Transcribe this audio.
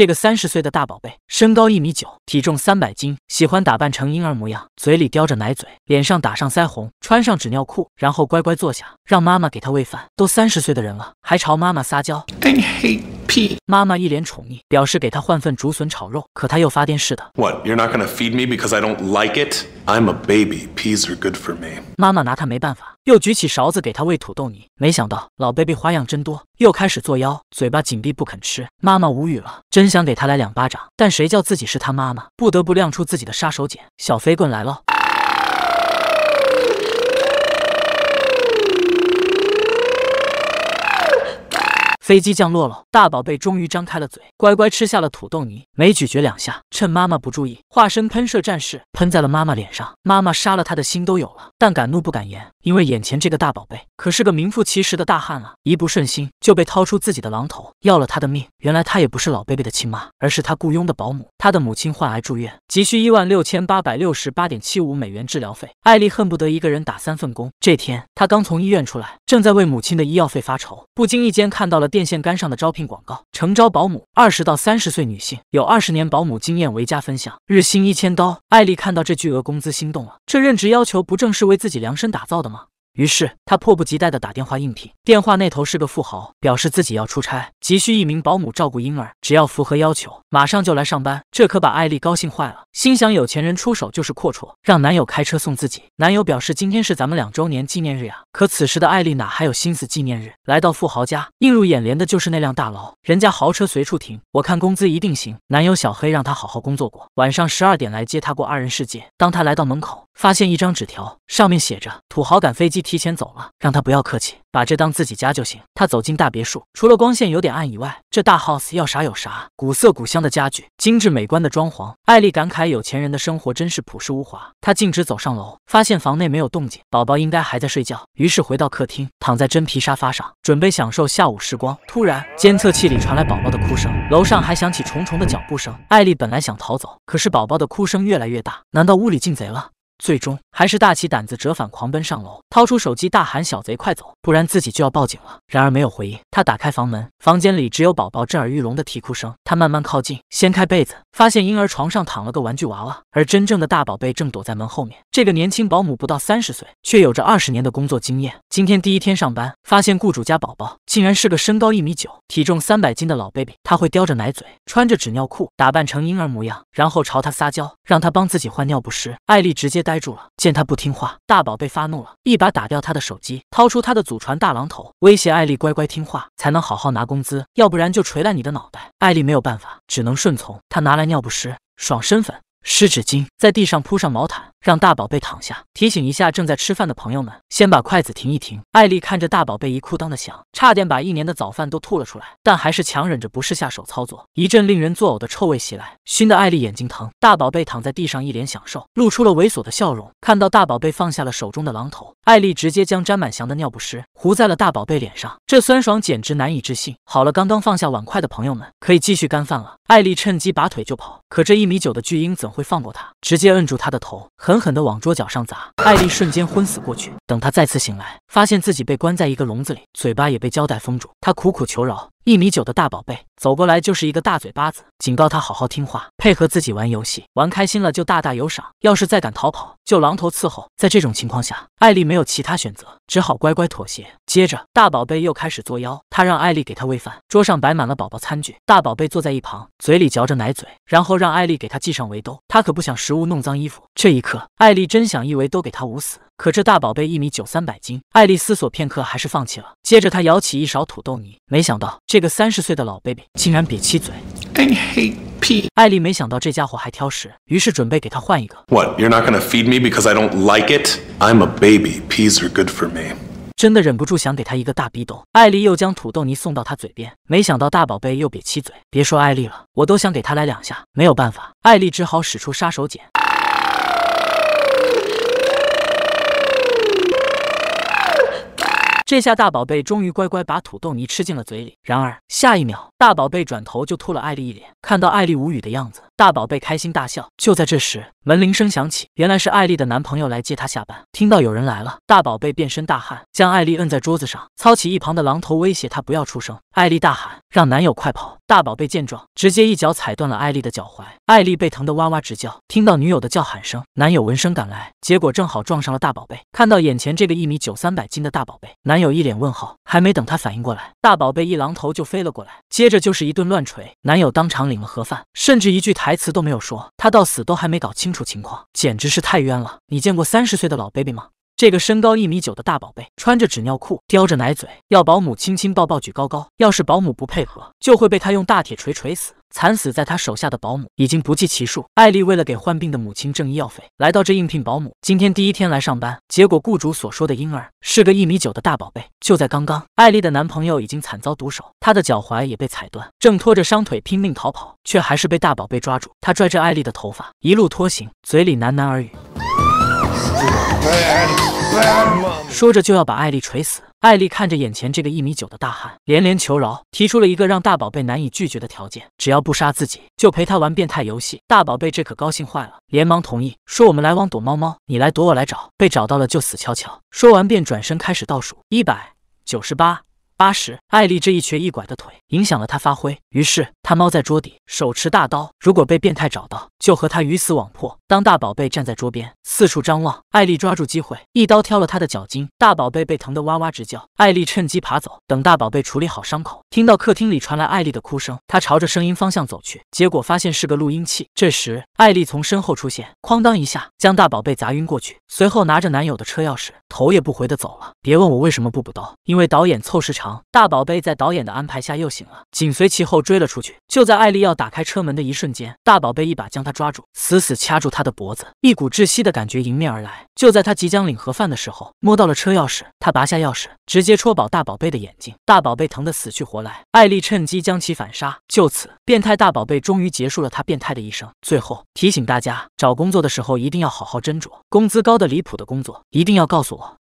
这个三十岁的大宝贝，身高一米九，体重三百斤，喜欢打扮成婴儿模样，嘴里叼着奶嘴，脸上打上腮红，穿上纸尿裤，然后乖乖坐下，让妈妈给他喂饭。都三十岁的人了，还朝妈妈撒娇。屁！妈妈一脸宠溺，表示给他换份竹笋炒肉，可他又发癫似的。What? You're not gonna feed me because I don't like it? I'm a baby. Peas are good for me. 妈妈拿他没办法，又举起勺子给他喂土豆泥，没想到老 baby 花样真多，又开始作妖，嘴巴紧闭不肯吃。妈妈无语了，真想给他来两巴掌，但谁叫自己是他妈妈，不得不亮出自己的杀手锏——小飞棍来了。飞机降落了，大宝贝终于张开了嘴，乖乖吃下了土豆泥。没咀嚼两下，趁妈妈不注意，化身喷射战士，喷在了妈妈脸上。妈妈杀了他的心都有了，但敢怒不敢言，因为眼前这个大宝贝可是个名副其实的大汉啊！一不顺心就被掏出自己的榔头要了他的命。原来他也不是老贝贝的亲妈，而是他雇佣的保姆。他的母亲患癌住院，急需一万六千八百六十八点七五美元治疗费。艾丽恨不得一个人打三份工。这天，他刚从医院出来，正在为母亲的医药费发愁，不经意间看到了电。电线杆上的招聘广告：诚招保姆，二十到三十岁女性，有二十年保姆经验为加分项，日薪一千刀。艾丽看到这巨额工资，心动了。这任职要求不正是为自己量身打造的吗？于是他迫不及待地打电话应聘，电话那头是个富豪，表示自己要出差，急需一名保姆照顾婴儿，只要符合要求，马上就来上班。这可把艾丽高兴坏了，心想有钱人出手就是阔绰，让男友开车送自己。男友表示今天是咱们两周年纪念日啊！可此时的艾丽哪还有心思纪念日？来到富豪家，映入眼帘的就是那辆大劳，人家豪车随处停，我看工资一定行。男友小黑让他好好工作过，晚上十二点来接他过二人世界。当他来到门口，发现一张纸条，上面写着土豪赶飞机。提前走了，让他不要客气，把这当自己家就行。他走进大别墅，除了光线有点暗以外，这大 house 要啥有啥，古色古香的家具，精致美观的装潢。艾丽感慨，有钱人的生活真是朴实无华。她径直走上楼，发现房内没有动静，宝宝应该还在睡觉。于是回到客厅，躺在真皮沙发上，准备享受下午时光。突然，监测器里传来宝宝的哭声，楼上还响起重重的脚步声。艾丽本来想逃走，可是宝宝的哭声越来越大，难道屋里进贼了？最终还是大起胆子折返狂奔上楼，掏出手机大喊：“小贼，快走，不然自己就要报警了。”然而没有回应。他打开房门，房间里只有宝宝震耳欲聋的啼哭声。他慢慢靠近，掀开被子，发现婴儿床上躺了个玩具娃娃，而真正的大宝贝正躲在门后面。这个年轻保姆不到三十岁，却有着二十年的工作经验。今天第一天上班，发现雇主家宝宝竟然是个身高一米九、体重三百斤的老 baby。他会叼着奶嘴，穿着纸尿裤，打扮成婴儿模样，然后朝他撒娇，让他帮自己换尿不湿。艾丽直接带。呆住了，见他不听话，大宝被发怒了，一把打掉他的手机，掏出他的祖传大榔头，威胁艾丽乖乖听话才能好好拿工资，要不然就锤烂你的脑袋。艾丽没有办法，只能顺从。她拿来尿不湿、爽身粉。湿纸巾，在地上铺上毛毯，让大宝贝躺下。提醒一下正在吃饭的朋友们，先把筷子停一停。艾丽看着大宝贝一裤裆的响，差点把一年的早饭都吐了出来，但还是强忍着不适下手操作。一阵令人作呕的臭味袭来，熏得艾丽眼睛疼。大宝贝躺在地上一脸享受，露出了猥琐的笑容。看到大宝贝放下了手中的榔头，艾丽直接将沾满翔的尿不湿糊在了大宝贝脸上，这酸爽简直难以置信。好了，刚刚放下碗筷的朋友们可以继续干饭了。艾丽趁机拔腿就跑，可这一米九的巨婴怎？会放过他，直接摁住他的头，狠狠地往桌角上砸。艾丽瞬间昏死过去。等她再次醒来，发现自己被关在一个笼子里，嘴巴也被胶带封住。她苦苦求饶。一米九的大宝贝走过来就是一个大嘴巴子，警告他好好听话，配合自己玩游戏，玩开心了就大大有赏。要是再敢逃跑，就狼头伺候。在这种情况下，艾丽没有其他选择，只好乖乖妥协。接着，大宝贝又开始作妖，他让艾丽给他喂饭，桌上摆满了宝宝餐具，大宝贝坐在一旁，嘴里嚼着奶嘴，然后让艾丽给他系上围兜，他可不想食物弄脏衣服。这一刻，艾丽真想一围兜给他捂死。可这大宝贝一米九三百斤，艾丽思索片刻，还是放弃了。接着她舀起一勺土豆泥，没想到这个三十岁的老 baby 竟然瘪七嘴。hate 艾丽没想到这家伙还挑食，于是准备给他换一个。What you're not gonna feed me because I don't like it. I'm a baby. Peas are good for me. 真的忍不住想给他一个大逼兜。艾丽又将土豆泥送到他嘴边，没想到大宝贝又瘪七嘴。别说艾丽了，我都想给他来两下。没有办法，艾丽只好使出杀手锏。这下大宝贝终于乖乖把土豆泥吃进了嘴里。然而下一秒，大宝贝转头就吐了艾丽一脸。看到艾丽无语的样子，大宝贝开心大笑。就在这时，门铃声响起，原来是艾丽的男朋友来接她下班。听到有人来了，大宝贝变身大汉，将艾丽摁在桌子上，操起一旁的榔头威胁她不要出声。艾丽大喊让男友快跑。大宝贝见状，直接一脚踩断了艾丽的脚踝。艾丽被疼得哇哇直叫。听到女友的叫喊声，男友闻声赶来，结果正好撞上了大宝贝。看到眼前这个一米九三百斤的大宝贝男。友一脸问号，还没等他反应过来，大宝贝一榔头就飞了过来，接着就是一顿乱锤，男友当场领了盒饭，甚至一句台词都没有说，他到死都还没搞清楚情况，简直是太冤了！你见过三十岁的老 baby 吗？这个身高一米九的大宝贝，穿着纸尿裤，叼着奶嘴，要保姆亲亲抱抱举高高，要是保姆不配合，就会被他用大铁锤锤死。惨死在他手下的保姆已经不计其数。艾丽为了给患病的母亲挣医药费，来到这应聘保姆。今天第一天来上班，结果雇主所说的婴儿是个一米九的大宝贝。就在刚刚，艾丽的男朋友已经惨遭毒手，他的脚踝也被踩断，正拖着伤腿拼命逃跑，却还是被大宝贝抓住。他拽着艾丽的头发，一路拖行，嘴里喃喃耳语，说着就要把艾丽锤死。艾丽看着眼前这个一米九的大汉，连连求饶，提出了一个让大宝贝难以拒绝的条件：只要不杀自己，就陪他玩变态游戏。大宝贝这可高兴坏了，连忙同意说：“我们来往躲猫猫，你来躲，我来找，被找到了就死翘翘。”说完便转身开始倒数一百九十八。八十，艾丽这一瘸一拐的腿影响了她发挥，于是她猫在桌底，手持大刀。如果被变态找到，就和他鱼死网破。当大宝贝站在桌边四处张望，艾丽抓住机会，一刀挑了他的脚筋。大宝贝被疼得哇哇直叫，艾丽趁机爬走。等大宝贝处理好伤口，听到客厅里传来艾丽的哭声，他朝着声音方向走去，结果发现是个录音器。这时，艾丽从身后出现，哐当一下将大宝贝砸晕过去，随后拿着男友的车钥匙，头也不回的走了。别问我为什么不补刀，因为导演凑时长。大宝贝在导演的安排下又醒了，紧随其后追了出去。就在艾丽要打开车门的一瞬间，大宝贝一把将他抓住，死死掐住他的脖子，一股窒息的感觉迎面而来。就在他即将领盒饭的时候，摸到了车钥匙，他拔下钥匙，直接戳爆大宝贝的眼睛。大宝贝疼得死去活来，艾丽趁机将其反杀。就此，变态大宝贝终于结束了他变态的一生。最后提醒大家，找工作的时候一定要好好斟酌，工资高的离谱的工作，一定要告诉我。